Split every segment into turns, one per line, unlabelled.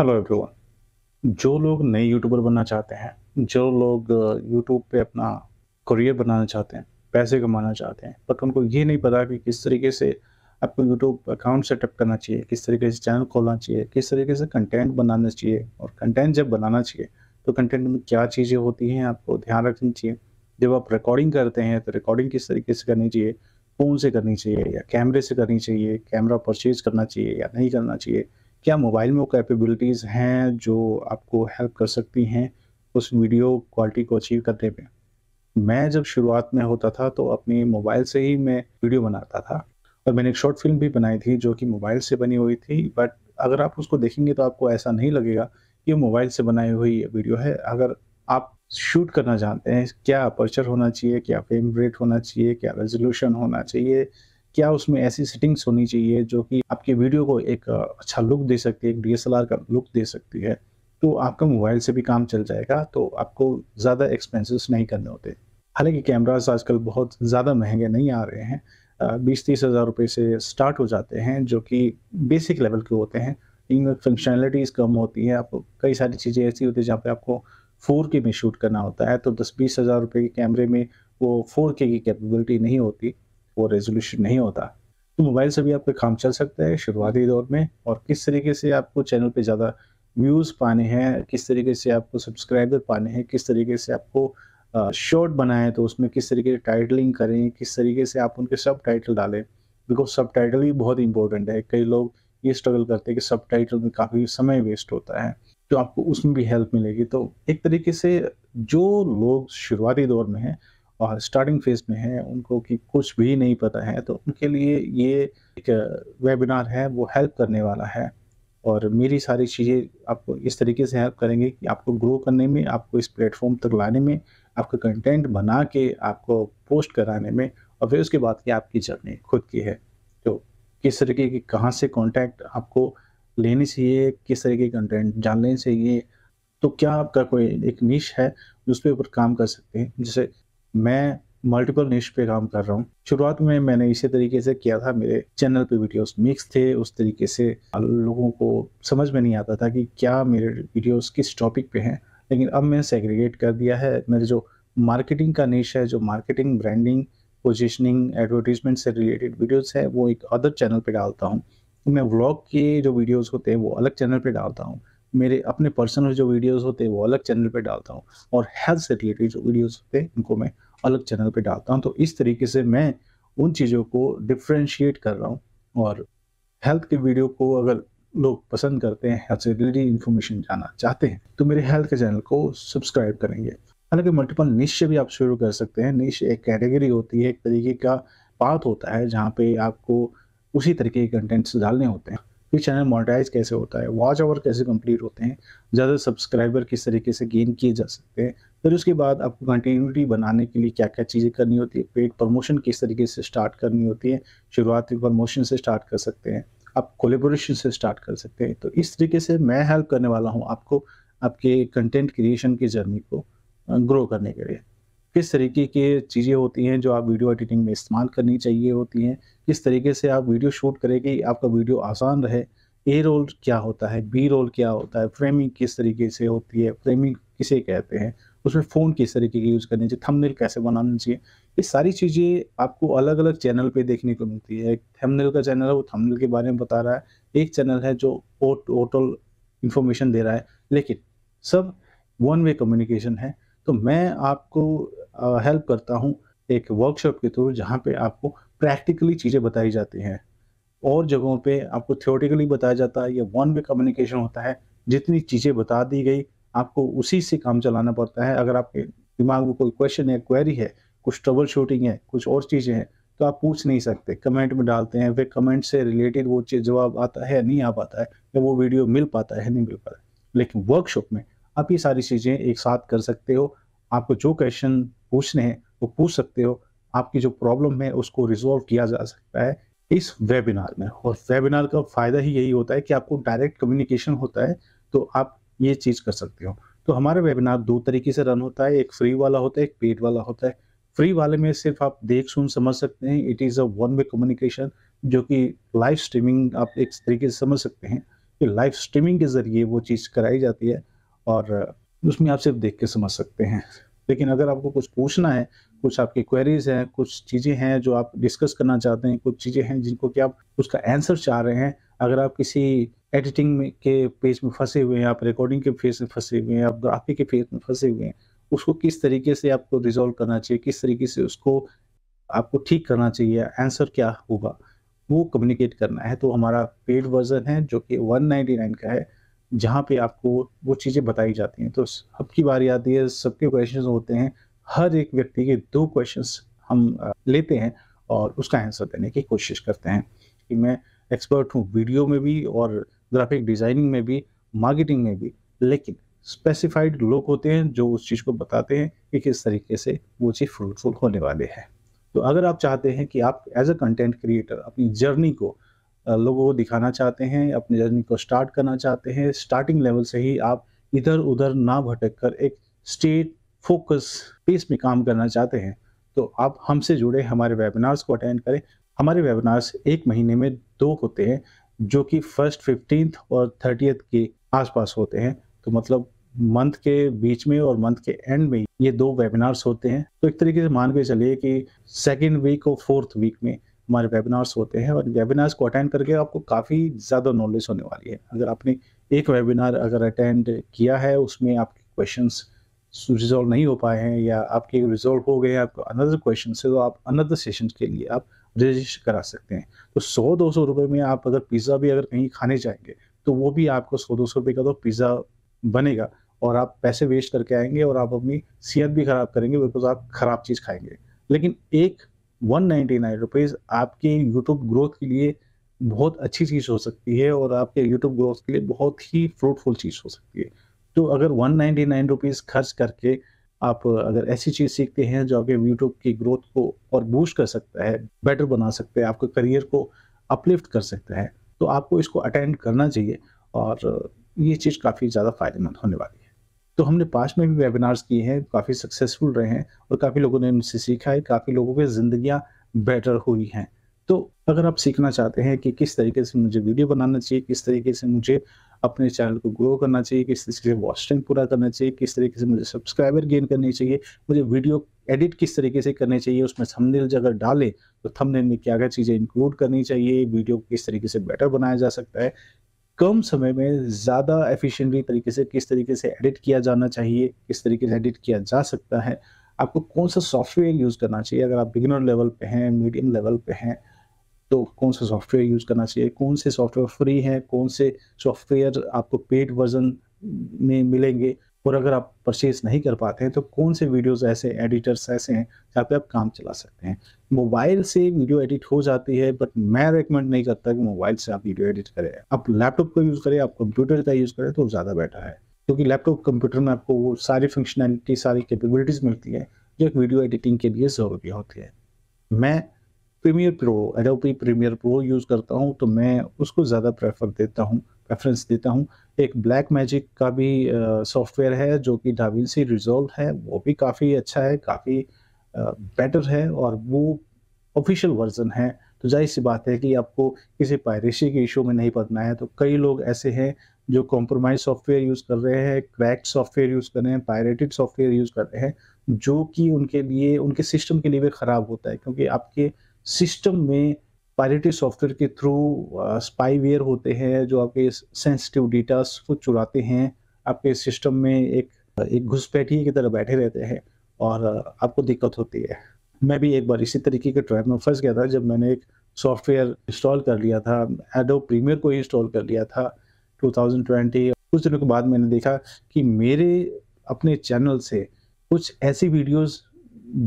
hello everyone जो लोग नए यूट्यूबर बनना चाहते हैं जो लोग यूट्यूब पे अपना करियर बनाना चाहते हैं पैसे कमाना चाहते हैं बट उनको ये नहीं पता कि किस तरीके से आपको यूट्यूब अकाउंट सेटअप करना चाहिए किस तरीके से चैनल खोलना चाहिए किस तरीके से कंटेंट बनाना चाहिए और कंटेंट जब बनाना चाहिए तो कंटेंट में क्या चीज़ें होती हैं आपको ध्यान रखनी चाहिए जब आप रिकॉर्डिंग करते हैं तो रिकॉर्डिंग किस तरीके से करनी चाहिए फ़ोन से करनी चाहिए या कैमरे से करनी चाहिए कैमरा परचेज करना चाहिए या नहीं करना चाहिए क्या मोबाइल में वो कैपेबिलिटीज़ हैं जो आपको हेल्प कर सकती हैं उस वीडियो क्वालिटी को अचीव करने में मैं जब शुरुआत में होता था तो अपने मोबाइल से ही मैं वीडियो बनाता था और मैंने एक शॉर्ट फिल्म भी बनाई थी जो कि मोबाइल से बनी हुई थी बट अगर आप उसको देखेंगे तो आपको ऐसा नहीं लगेगा कि मोबाइल से बनाई हुई वीडियो है अगर आप शूट करना जानते हैं क्या अपर्चर होना चाहिए क्या फ्रेम रेट होना चाहिए क्या रेजोल्यूशन होना चाहिए क्या उसमें ऐसी सेटिंग्स होनी चाहिए जो कि आपके वीडियो को एक अच्छा लुक दे सकती है एक डी का लुक दे सकती है तो आपका मोबाइल से भी काम चल जाएगा तो आपको ज़्यादा एक्सपेंसेस नहीं करने होते हालांकि कैमराज आजकल बहुत ज़्यादा महंगे नहीं आ रहे हैं बीस तीस हज़ार रुपये से स्टार्ट हो जाते हैं जो कि बेसिक लेवल के होते हैं इनमें फंक्शनलिटीज़ कम होती है आपको कई सारी चीज़ें ऐसी होती है जहाँ पे आपको फोर के में शूट करना होता है तो दस बीस हज़ार रुपये के कैमरे में वो फोर के की कैपेबिलिटी नहीं होती वो रेजोल्यूशन नहीं होता तो मोबाइल से भी आपका काम चल सकता है शुरुआती दौर में और किस तरीके से आपको चैनल पे ज़्यादा व्यूज़ पाने हैं किस तरीके से आपको सब्सक्राइबर पाने हैं किस तरीके से आपको शॉर्ट बनाए तो उसमें किस तरीके से टाइटलिंग करें किस तरीके से आप उनके सब टाइटल डालें बिकॉज सब टाइटल भी बहुत इंपॉर्टेंट है कई लोग ये स्ट्रगल करते हैं कि सब टाइटल में काफ़ी समय वेस्ट होता है तो आपको उसमें भी हेल्प मिलेगी तो एक तरीके से जो लोग शुरुआती दौर में हैं स्टार्टिंग फेज में है उनको कि कुछ भी नहीं पता है तो उनके लिए ये एक वेबिनार है वो हेल्प करने वाला है और मेरी सारी चीज़ें आपको इस तरीके से हेल्प करेंगे कि आपको ग्रो करने में आपको इस प्लेटफॉर्म तक लाने में आपका कंटेंट बना के आपको पोस्ट कराने में और फिर उसके बाद की आपकी जर्नी खुद की है तो किस तरीके की कहाँ से कॉन्टैक्ट आपको लेनी चाहिए किस तरीके के कंटेंट जानने चाहिए तो क्या आपका कोई एक निश है उस पर ऊपर काम कर सकते हैं जैसे मैं मल्टीपल निश पे काम कर रहा हूँ शुरुआत में मैंने इसी तरीके से किया था मेरे चैनल पे वीडियोस मिक्स थे उस तरीके से लोगों को समझ में नहीं आता था कि क्या मेरे वीडियोस किस टॉपिक पे हैं लेकिन अब मैंने सेग्रीगेट कर दिया है मेरे जो मार्केटिंग का निश है जो मार्केटिंग ब्रांडिंग पोजिशनिंग एडवर्टीजमेंट से रिलेटेड वीडियोज़ है वो एक अदर चैनल पर डालता हूँ मैं व्लॉग के जो वीडियोज़ होते हैं वो अलग चैनल पर डालता हूँ मेरे अपने पर्सनल जो वीडियोस होते हैं वो अलग चैनल पे डालता हूँ और हेल्थ से रिलेटेड जो वीडियोस होते हैं उनको मैं अलग चैनल पे डालता हूँ तो इस तरीके से मैं उन चीज़ों को डिफ्रेंशिएट कर रहा हूँ और हेल्थ के वीडियो को अगर लोग पसंद करते हैं हेल्थ से रिलेटेड इन्फॉर्मेशन जाना चाहते हैं तो मेरे हेल्थ के चैनल को सब्सक्राइब करेंगे हालांकि मल्टीपल निश्चय भी आप शुरू कर सकते हैं निश एक कैटेगरी होती है एक तरीके का पाथ होता है जहाँ पे आपको उसी तरीके के कंटेंट्स डालने होते हैं कि चैनल मोनेटाइज कैसे होता है वॉच आवर कैसे कंप्लीट होते हैं ज़्यादा सब्सक्राइबर किस तरीके से गेन किए जा सकते हैं फिर उसके बाद आपको कंटिन्यूटी बनाने के लिए क्या क्या चीज़ें करनी होती है पेड प्रमोशन किस तरीके से स्टार्ट करनी होती है शुरुआत प्रमोशन से स्टार्ट कर सकते हैं आप कोलेबोरेशन से स्टार्ट कर सकते हैं तो इस तरीके से मैं हेल्प करने वाला हूँ आपको आपके कंटेंट क्रिएशन की जर्नी को ग्रो करने के लिए किस तरीके की चीज़ें होती हैं जो आप वीडियो एडिटिंग में इस्तेमाल करनी चाहिए होती हैं किस तरीके से आप वीडियो शूट करेंगे आपका वीडियो आसान रहे ए रोल क्या होता है बी रोल क्या होता है फ्रेमिंग किस तरीके से होती है फ्रेमिंग किसे कहते हैं उसमें फ़ोन किस तरीके की यूज़ करनी चाहिए थंबनेल कैसे बनाना चाहिए ये सारी चीज़ें आपको अलग अलग चैनल पे देखने को मिलती है एक थंबनेल का चैनल है वो थंबनेल के बारे में बता रहा है एक चैनल है जो टोटल इन्फॉर्मेशन दे रहा है लेकिन सब वन वे कम्युनिकेशन है तो मैं आपको हेल्प करता हूँ एक वर्कशॉप के थ्रू जहाँ पे आपको प्रैक्टिकली चीज़ें बताई जाती हैं और जगहों पे आपको थियोटिकली बताया जाता है या वन वे कम्युनिकेशन होता है जितनी चीज़ें बता दी गई आपको उसी से काम चलाना पड़ता है अगर आपके दिमाग में कोई क्वेश्चन है क्वेरी है कुछ ट्रबल शूटिंग है कुछ और चीज़ें हैं तो आप पूछ नहीं सकते कमेंट में डालते हैं वे कमेंट से रिलेटेड वो चीज़ जवाब आता है नहीं आ पाता है या वो वीडियो मिल पाता है नहीं मिल पाता लेकिन वर्कशॉप में आप ये सारी चीज़ें एक साथ कर सकते हो आपको जो क्वेश्चन पूछने हैं वो पूछ सकते हो आपकी जो प्रॉब्लम है उसको रिजोल्व किया जा सकता है इस वेबिनार में और वेबिनार का फायदा ही यही होता है कि आपको डायरेक्ट कम्युनिकेशन होता है तो आप ये चीज़ कर सकते हो तो हमारा वेबिनार दो तरीके से रन होता है एक फ्री वाला होता है एक पेड वाला होता है फ्री वाले में सिर्फ आप देख सुन समझ सकते हैं it is a one way communication जो कि लाइव स्ट्रीमिंग आप एक तरीके से समझ सकते हैं कि लाइव स्ट्रीमिंग के ज़रिए वो चीज़ कराई जाती है और उसमें आप सिर्फ देख के समझ सकते हैं लेकिन अगर आपको कुछ पूछना है कुछ आपकी क्वेरीज हैं कुछ चीज़ें हैं जो आप डिस्कस करना चाहते हैं कुछ चीज़ें हैं जिनको कि आप उसका आंसर चाह रहे हैं अगर आप किसी एडिटिंग में के पेज में फंसे हुए हैं आप रिकॉर्डिंग के फेज में फंसे हुए हैं आप ग्राफिक के फेज में फंसे हुए हैं उसको किस तरीके से आपको रिजोल्व करना चाहिए किस तरीके से उसको आपको ठीक करना चाहिए आंसर क्या होगा वो कम्युनिकेट करना है तो हमारा पेड वर्जन है जो कि 199 का है जहाँ पे आपको वो चीज़ें बताई जाती हैं तो सबकी बारी आती है सबके क्वेश्चन होते हैं हर एक व्यक्ति के दो क्वेश्चन हम लेते हैं और उसका आंसर देने की कोशिश करते हैं कि मैं एक्सपर्ट हूँ वीडियो में भी और ग्राफिक डिज़ाइनिंग में भी मार्केटिंग में भी लेकिन स्पेसिफाइड लोग होते हैं जो उस चीज़ को बताते हैं कि किस तरीके से वो चीज़ फ्रूटफुल होने वाले है तो अगर आप चाहते हैं कि आप एज अ कंटेंट क्रिएटर अपनी जर्नी को लोगों को दिखाना चाहते हैं अपनी जर्नी को स्टार्ट करना चाहते हैं स्टार्टिंग लेवल से ही आप इधर उधर ना भटक कर एक स्टेट फोकस पेस में काम करना चाहते हैं तो आप हमसे जुड़े हमारे वेबिनार्स को अटेंड करें हमारे वेबिनार्स एक महीने में दो होते हैं जो कि फर्स्ट फिफ्टीन और थर्टियथ के आसपास होते हैं तो मतलब मंथ के बीच में और मंथ के एंड में ये दो वेबिनार्स होते हैं तो एक तरीके से मान के चलिए कि सेकेंड वीक और फोर्थ वीक में हमारे वेबिनार्स होते हैं और वेबिनार्स को अटेंड करके आपको काफ़ी ज़्यादा नॉलेज होने वाली है अगर आपने एक वेबिनार अगर अटेंड किया है उसमें आपके क्वेश्चन रिजोल्व नहीं हो पाए हैं या आपके रिजोल्व हो गए आपको अनदर क्वेश्चन से तो आप अनदर सेशन के लिए आप रजिस्टर करा सकते हैं तो सौ दो सौ रुपये में आप अगर पिज़्ज़ा भी अगर कहीं खाने जाएंगे तो वो भी आपको सौ दो सौ रुपये का तो पिज़्ज़ा बनेगा और आप पैसे वेस्ट करके आएंगे और आप अपनी सेहत भी ख़राब करेंगे बिकॉज आप ख़राब चीज़ खाएंगे लेकिन एक वन नाइन्टी नाइन रुपीज़ आपकी यूट्यूब ग्रोथ के लिए बहुत अच्छी चीज़ हो सकती है और आपके यूट्यूब ग्रोथ के लिए बहुत ही फ्रूटफुल चीज़ हो सकती है तो अगर वन नाइन्टी नाइन रुपीज़ खर्च करके आप अगर ऐसी चीज़ सीखते हैं जो आपके यूट्यूब की ग्रोथ को और बूस्ट कर सकता है बेटर बना सकते हैं आपके करियर को अपलिफ्ट कर सकता है तो आपको इसको अटेंड करना चाहिए और ये चीज़ काफ़ी ज़्यादा फायदेमंद होने वाली है तो हमने पास में भी वेबिनार्स किए हैं काफ़ी सक्सेसफुल रहे हैं और काफ़ी लोगों ने उनसे सीखा है काफ़ी लोगों की ज़िंदगियाँ बेटर हुई हैं तो अगर आप सीखना चाहते हैं कि किस तरीके से मुझे वीडियो बनाना चाहिए किस तरीके से मुझे अपने चैनल को ग्रो करना चाहिए किस तरीके से वॉच टाइम पूरा करना चाहिए किस तरीके से मुझे सब्सक्राइबर गेन करने चाहिए मुझे वीडियो एडिट किस तरीके से करने चाहिए उसमें थंबनेल अगर डालें तो थंबनेल में क्या क्या चीज़ें इंक्लूड करनी चाहिए वीडियो को किस तरीके से बेटर बनाया जा सकता है कम समय में ज़्यादा एफिशिएंटली तरीके से किस तरीके से एडिट किया जाना चाहिए किस तरीके से एडिट किया जा सकता है आपको कौन सा सॉफ्टवेयर यूज़ करना चाहिए अगर आप बिगिनर लेवल पे हैं मीडियम लेवल पे हैं तो कौन सा सॉफ्टवेयर यूज़ करना चाहिए कौन से सॉफ्टवेयर फ्री हैं कौन से सॉफ्टवेयर आपको पेड वर्जन में मिलेंगे और अगर आप परचेज नहीं कर पाते हैं तो कौन से वीडियोस ऐसे एडिटर्स ऐसे हैं जहाँ पे आप काम चला सकते हैं मोबाइल से वीडियो एडिट हो जाती है बट मैं रेकमेंड नहीं करता कि मोबाइल से आप वीडियो एडिट करें आप लैपटॉप का यूज़ करें आप कंप्यूटर का यूज़ करें तो ज़्यादा बेटर है क्योंकि लैपटॉप कंप्यूटर में आपको वो सारी फंक्शनैलिटी सारी कैपेबिलिटीज़ मिलती है जो एक वीडियो एडिटिंग के लिए ज़रूरी होती है मैं Premiere Pro Adobe Premiere Pro use करता हूँ तो मैं उसको ज़्यादा प्रेफर देता हूँ रेफरेंस देता हूँ एक ब्लैक मैजिक का भी सॉफ्टवेयर है जो कि डाविंसी रिजोल्व है वो भी काफ़ी अच्छा है काफ़ी बेटर है और वो ऑफिशियल वर्जन है तो जाहिर सी बात है कि आपको किसी पायरेसी के इशू में नहीं पड़ना है तो कई लोग ऐसे हैं जो कॉम्प्रोमाइज सॉफ्टवेयर यूज़ कर रहे हैं क्रैक सॉफ्टवेयर यूज़ कर रहे हैं पायरेटेड सॉफ्टवेयर यूज़ कर रहे हैं जो कि उनके लिए उनके सिस्टम के लिए भी ख़राब होता है क्योंकि आपके सिस्टम में पायरेटी सॉफ्टवेयर के थ्रू स्पाईवेयर uh, होते हैं जो आपके सेंसिटिव डेटास को चुराते हैं आपके सिस्टम में एक एक घुसपैठी की तरह बैठे रहते हैं और uh, आपको दिक्कत होती है मैं भी एक बार इसी तरीके के ट्रैप में फंस गया था जब मैंने एक सॉफ्टवेयर इंस्टॉल कर लिया था एडो प्रीमियर को इंस्टॉल कर लिया था 2020 कुछ दिनों के बाद मैंने देखा कि मेरे अपने चैनल से कुछ ऐसी वीडियोस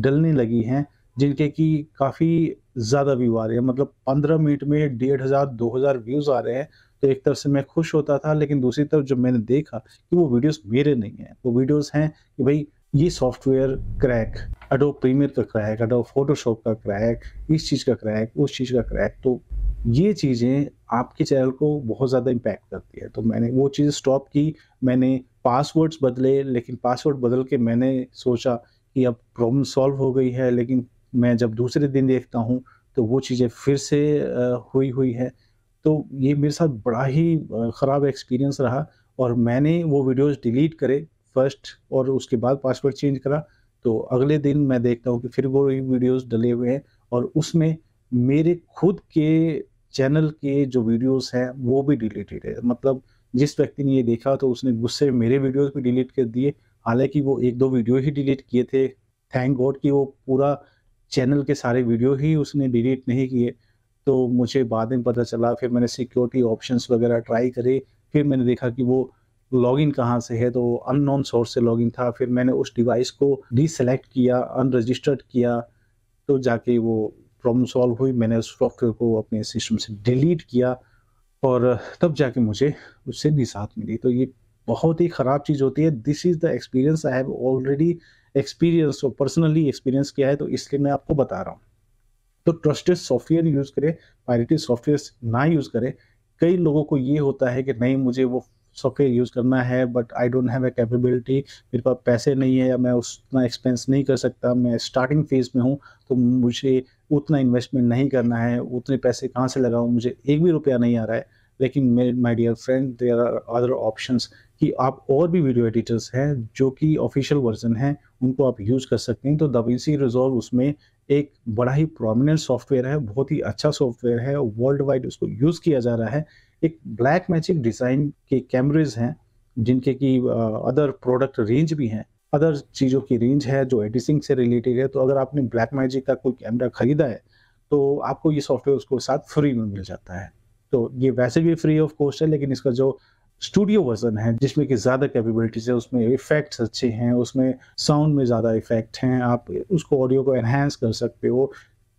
डलने लगी हैं जिनके कि काफ़ी ज़्यादा व्यू आ रहे हैं मतलब पंद्रह मिनट में डेढ़ हज़ार दो हज़ार व्यूज़ आ रहे हैं तो एक तरफ से मैं खुश होता था लेकिन दूसरी तरफ जब मैंने देखा कि वो वीडियोस मेरे नहीं हैं वो वीडियोस हैं कि भाई ये सॉफ्टवेयर क्रैक अडो प्रीमियर का क्रैक अडो फोटोशॉप का क्रैक इस चीज़ का क्रैक उस चीज़ का क्रैक तो ये चीज़ें आपके चैनल को बहुत ज़्यादा इम्पैक्ट करती है तो मैंने वो चीज़ स्टॉप की मैंने पासवर्ड्स बदले लेकिन पासवर्ड बदल के मैंने सोचा कि अब प्रॉब्लम सॉल्व हो गई है लेकिन मैं जब दूसरे दिन देखता हूँ तो वो चीज़ें फिर से हुई हुई है तो ये मेरे साथ बड़ा ही ख़राब एक्सपीरियंस रहा और मैंने वो वीडियोस डिलीट करे फर्स्ट और उसके बाद पासवर्ड चेंज करा तो अगले दिन मैं देखता हूँ कि फिर वो वीडियोस डले हुए हैं और उसमें मेरे खुद के चैनल के जो वीडियोस हैं वो भी डिलीटेड है मतलब जिस व्यक्ति ने ये देखा तो उसने गुस्से में मेरे वीडियोज भी डिलीट कर दिए हालांकि वो एक दो वीडियो ही डिलीट किए थे थैंक गॉड कि वो पूरा चैनल के सारे वीडियो ही उसने डिलीट नहीं किए तो मुझे बाद में पता चला फिर मैंने सिक्योरिटी ऑप्शंस वगैरह ट्राई करे फिर मैंने देखा कि वो लॉगिन कहाँ से है तो अननोन सोर्स से लॉगिन था फिर मैंने उस डिवाइस को डिसलेक्ट किया अनरजिस्टर्ड किया तो जाके वो प्रॉब्लम सॉल्व हुई मैंने उस सॉफ्टवेयर को अपने सिस्टम से डिलीट किया और तब जाके मुझे उससे निजात मिली तो ये बहुत ही ख़राब चीज़ होती है this is the experience I have already experience हो पर्सनली एक्सपीरियंस किया है तो इसलिए मैं आपको बता रहा हूँ तो ट्रस्टेड सॉफ्टवेयर यूज़ करें पायरेटेड सॉफ्टवेयर ना यूज़ करें कई लोगों को ये होता है कि नहीं मुझे वो सॉफ्टवेयर यूज़ करना है but I don't have a capability मेरे पास पैसे नहीं है या मैं उतना एक्सपेंस नहीं कर सकता मैं स्टार्टिंग फेज़ में हूँ तो मुझे उतना इन्वेस्टमेंट नहीं करना है उतने पैसे कहाँ से लगाऊँ मुझे एक भी रुपया नहीं आ रहा है लेकिन my dear friend there are other options कि आप और भी वीडियो एडिटर्स हैं जो कि ऑफिशियल वर्जन हैं उनको आप यूज़ कर सकते हैं तो दविंसी रिजॉल्व उसमें एक बड़ा ही प्रोमिनेंट सॉफ्टवेयर है बहुत ही अच्छा सॉफ्टवेयर है वर्ल्ड वाइड उसको यूज़ किया जा रहा है एक ब्लैक मैजिक डिज़ाइन के कैमरेज हैं जिनके की अदर प्रोडक्ट रेंज भी हैं अदर चीज़ों की रेंज है जो एडिटिंग से रिलेटेड है तो अगर आपने ब्लैक मैजिक का कोई कैमरा ख़रीदा है तो आपको ये सॉफ्टवेयर उसको साथ फ्री में मिल जाता है तो ये वैसे भी फ्री ऑफ कॉस्ट है लेकिन इसका जो स्टूडियो वर्जन है जिसमें कि ज़्यादा कैपेबिलिटीज़ है उसमें इफ़ेक्ट्स अच्छे हैं उसमें साउंड में ज़्यादा इफ़ेक्ट हैं आप उसको ऑडियो को एनहेंस कर सकते हो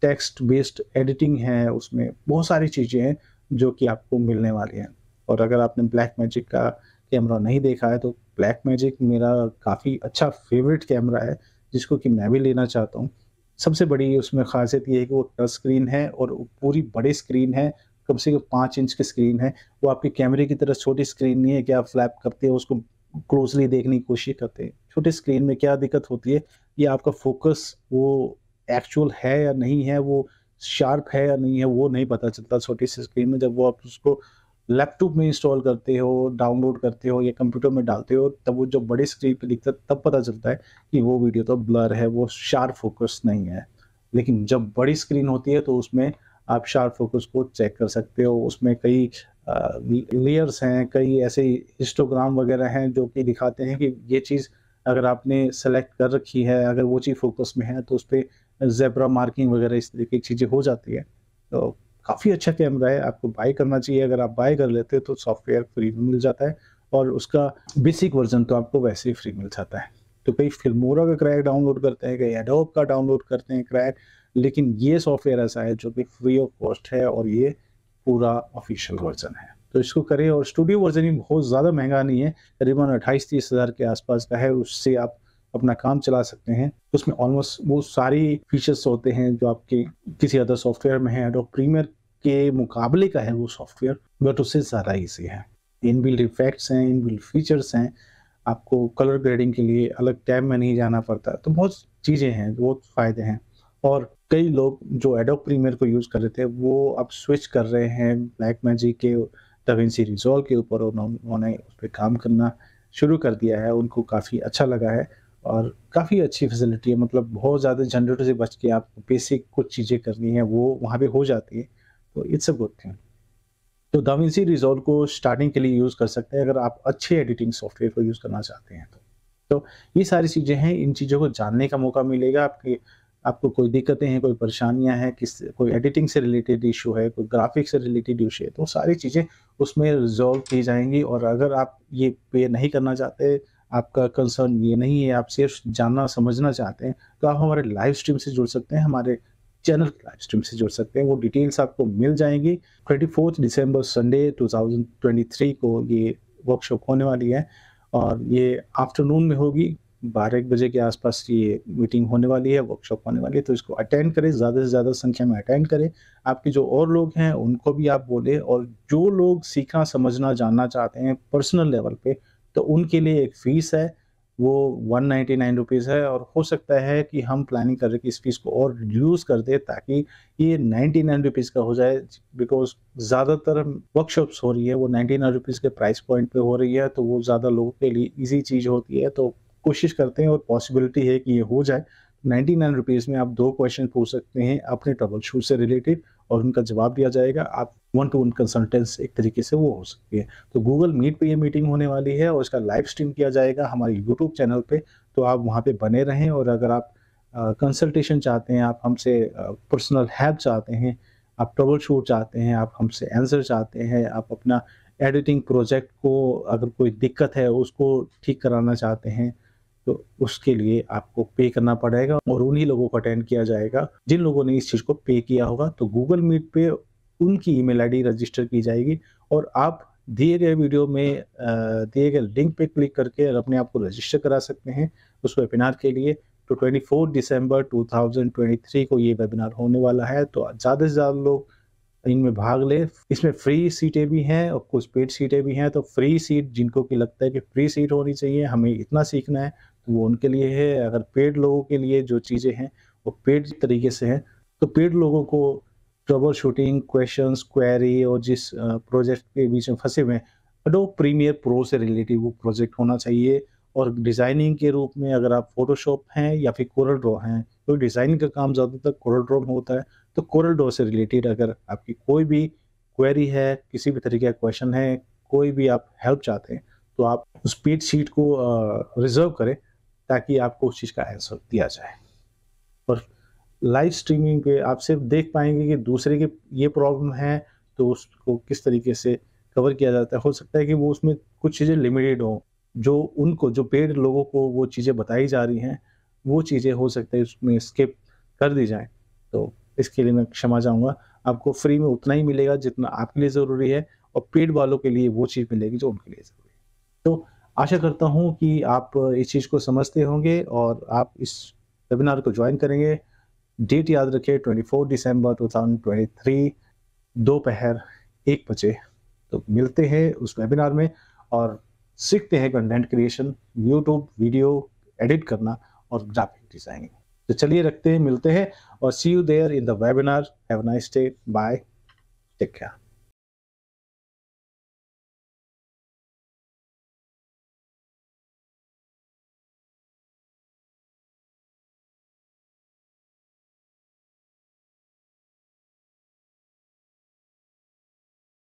टेक्स्ट बेस्ड एडिटिंग है उसमें बहुत सारी चीज़ें हैं जो कि आपको मिलने वाली हैं और अगर आपने ब्लैक मैजिक का कैमरा नहीं देखा है तो ब्लैक मैजिक मेरा काफ़ी अच्छा फेवरेट कैमरा है जिसको कि मैं भी लेना चाहता हूँ सबसे बड़ी उसमें खासियत ये है कि वो टच स्क्रीन है और पूरी बड़ी स्क्रीन है कम से कम पाँच इंच की स्क्रीन है वो आपके कैमरे की तरह छोटी स्क्रीन नहीं है कि आप फ्लैप करते हैं उसको क्लोजली देखने की कोशिश करते हैं छोटी स्क्रीन में क्या दिक्कत होती है कि आपका फोकस वो एक्चुअल है या नहीं है वो शार्प है या नहीं है वो नहीं पता चलता छोटी सी स्क्रीन में जब वो आप उसको लैपटॉप में इंस्टॉल करते हो डाउनलोड करते हो या कंप्यूटर में डालते हो तब वो जब बड़े स्क्रीन पर दिखता है तब पता चलता है कि वो वीडियो तो ब्लर है वो शार्प फोकस नहीं है लेकिन जब बड़ी स्क्रीन होती है तो उसमें आप शार्प फोकस को चेक कर सकते हो उसमें कई लेयर्स हैं कई ऐसे हिस्टोग्राम वगैरह हैं जो कि दिखाते हैं कि ये चीज़ अगर आपने सेलेक्ट कर रखी है अगर वो चीज़ फोकस में है तो उस पर जेबरा मार्किंग वगैरह इस तरीके की चीज़ें हो जाती है तो काफ़ी अच्छा कैमरा है आपको बाय करना चाहिए अगर आप बाय कर लेते हो तो सॉफ्टवेयर फ्री में मिल जाता है और उसका बेसिक वर्जन तो आपको वैसे ही फ्री मिल जाता है तो कई फिल्मोरा का क्रैक डाउनलोड करते हैं कई एडोब का डाउनलोड करते हैं क्रैक लेकिन ये सॉफ्टवेयर ऐसा है जो कि फ्री ऑफ कॉस्ट है और ये पूरा ऑफिशियल वर्जन है तो इसको करें और स्टूडियो वर्जन ही बहुत ज़्यादा महंगा नहीं है करीबन अट्ठाईस तीस हज़ार के आसपास का है उससे आप अपना काम चला सकते हैं उसमें ऑलमोस्ट वो सारी फीचर्स होते हैं जो आपके किसी अदर सॉफ्टवेयर में है और प्रीमियर के मुकाबले का है वो सॉफ्टवेयर बट उससे ज़्यादा ईजी है इन बिल्ड इफेक्ट्स हैं इन बिल्ड फीचर्स हैं आपको कलर ग्रेडिंग के लिए अलग टैब में नहीं जाना पड़ता तो बहुत चीज़ें हैं बहुत फ़ायदे हैं और कई लोग जो एडोक प्रीमियर को यूज़ कर रहे थे वो अब स्विच कर रहे हैं ब्लैक मैजिक के डविंसी रिजॉल्व के ऊपर उन्होंने उस पर काम करना शुरू कर दिया है उनको काफ़ी अच्छा लगा है और काफ़ी अच्छी फैसिलिटी है मतलब बहुत ज़्यादा जनरेटर से बच के आप बेसिक कुछ चीज़ें करनी है वो वहाँ पर हो जाती है तो इट्स अ गुड थिंग तो डाविंसी रिजॉल्व को स्टार्टिंग के लिए यूज़ कर सकते हैं अगर आप अच्छे एडिटिंग सॉफ्टवेयर को यूज़ करना चाहते हैं तो तो ये सारी चीज़ें हैं इन चीज़ों को जानने का मौका मिलेगा आपके आपको कोई दिक्कतें हैं कोई परेशानियां हैं किस कोई एडिटिंग से रिलेटेड इशू है कोई ग्राफिक से रिलेटेड इशू है तो सारी चीज़ें उसमें रिजॉल्व की जाएंगी और अगर आप ये पे नहीं करना चाहते आपका कंसर्न ये नहीं है आप सिर्फ जानना समझना चाहते हैं तो आप हमारे लाइव स्ट्रीम से जुड़ सकते हैं हमारे चैनल लाइव स्ट्रीम से जुड़ सकते हैं वो डिटेल्स आपको मिल जाएंगी ट्वेंटी फोर्थ दिसंबर संडे थ्री को ये वर्कशॉप होने वाली है और ये आफ्टरनून में होगी बारह एक बजे के आसपास ये मीटिंग होने वाली है वर्कशॉप होने वाली है तो इसको अटेंड करें ज़्यादा से ज़्यादा संख्या में अटेंड करें आपके जो और लोग हैं उनको भी आप बोले और जो लोग सीखना समझना जानना चाहते हैं पर्सनल लेवल पे तो उनके लिए एक फ़ीस है वो वन नाइन्टी नाइन रुपीज़ है और हो सकता है कि हम प्लानिंग कर रहे कि इस फीस को और रिड्यूस कर दें ताकि ये नाइन्टी नाइन रुपीज़ का हो जाए बिकॉज ज़्यादातर वर्कशॉप्स हो रही है वो नाइन्टी नाइन रुपीज़ के प्राइस पॉइंट पे हो रही है तो वो ज़्यादा लोगों के लिए इजी चीज़ होती है तो कोशिश करते हैं और पॉसिबिलिटी है कि ये हो जाए नाइन्टी नाइन रुपीज़ में आप दो क्वेश्चन पूछ सकते हैं अपने ट्रबल शूट से रिलेटेड और उनका जवाब दिया जाएगा आप वन टू वन कंसल्टेंस एक तरीके से वो हो सकती है तो गूगल मीट पे ये मीटिंग होने वाली है और इसका लाइव स्ट्रीम किया जाएगा हमारे यूट्यूब चैनल पे तो आप वहाँ पे बने रहें और अगर आप कंसल्टेशन चाहते हैं आप हमसे पर्सनल हेल्प चाहते हैं आप ट्रबल शूट चाहते हैं आप हमसे आंसर चाहते हैं आप अपना एडिटिंग प्रोजेक्ट को अगर कोई दिक्कत है उसको ठीक कराना चाहते हैं तो उसके लिए आपको पे करना पड़ेगा और उन्हीं लोगों को अटेंड किया जाएगा जिन लोगों ने इस चीज़ को पे किया होगा तो गूगल मीट पे उनकी ईमेल आईडी रजिस्टर की जाएगी और आप दिए गए वीडियो में दिए गए लिंक पे क्लिक करके और अपने आप को रजिस्टर करा सकते हैं उस वेबिनार के लिए तो 24 दिसंबर 2023 को ये वेबिनार होने वाला है तो ज़्यादा से ज़्यादा लोग इनमें भाग ले इसमें फ्री सीटें भी हैं और कुछ पेड सीटें भी हैं तो फ्री सीट जिनको कि लगता है कि फ्री सीट होनी चाहिए हमें इतना सीखना है वो उनके लिए है अगर पेड लोगों के लिए जो चीज़ें हैं वो पेड तरीके से हैं तो पेड लोगों को ट्रबल शूटिंग क्वेश्चन क्वेरी और जिस प्रोजेक्ट के बीच में फंसे हुए हैं अडो प्रीमियर प्रो से रिलेटेड वो प्रोजेक्ट होना चाहिए और डिज़ाइनिंग के रूप में अगर आप फोटोशॉप हैं या फिर कोरल ड्रॉ हैं तो डिज़ाइनिंग का काम ज़्यादातर कोरल ड्रॉ में होता है तो कोरल ड्रॉ से रिलेटेड अगर आपकी कोई भी क्वेरी है किसी भी तरीके का क्वेश्चन है कोई भी आप हेल्प चाहते हैं तो आप उस पेड शीट को रिज़र्व करें ताकि आपको उस चीज़ का आंसर दिया जाए और लाइव स्ट्रीमिंग पे आप सिर्फ देख पाएंगे कि दूसरे के ये प्रॉब्लम है तो उसको किस तरीके से कवर किया जाता है हो सकता है कि वो उसमें कुछ चीज़ें लिमिटेड हों जो उनको जो पेड लोगों को वो चीज़ें बताई जा रही हैं वो चीज़ें हो सकता है उसमें स्किप कर दी जाए तो इसके लिए मैं क्षमा जाऊँगा आपको फ्री में उतना ही मिलेगा जितना आपके लिए ज़रूरी है और पेड वालों के लिए वो चीज़ मिलेगी जो उनके लिए ज़रूरी है तो आशा करता हूँ कि आप इस चीज़ को समझते होंगे और आप इस वेबिनार को ज्वाइन करेंगे डेट याद रखिए 24 दिसंबर 2023 दोपहर एक बजे तो मिलते हैं उस वेबिनार में और सीखते हैं content creation YouTube video edit करना और ग्राफिक डिजाइनिंग तो चलिए रखते हैं मिलते हैं और see you there in the webinar have nice day bye take care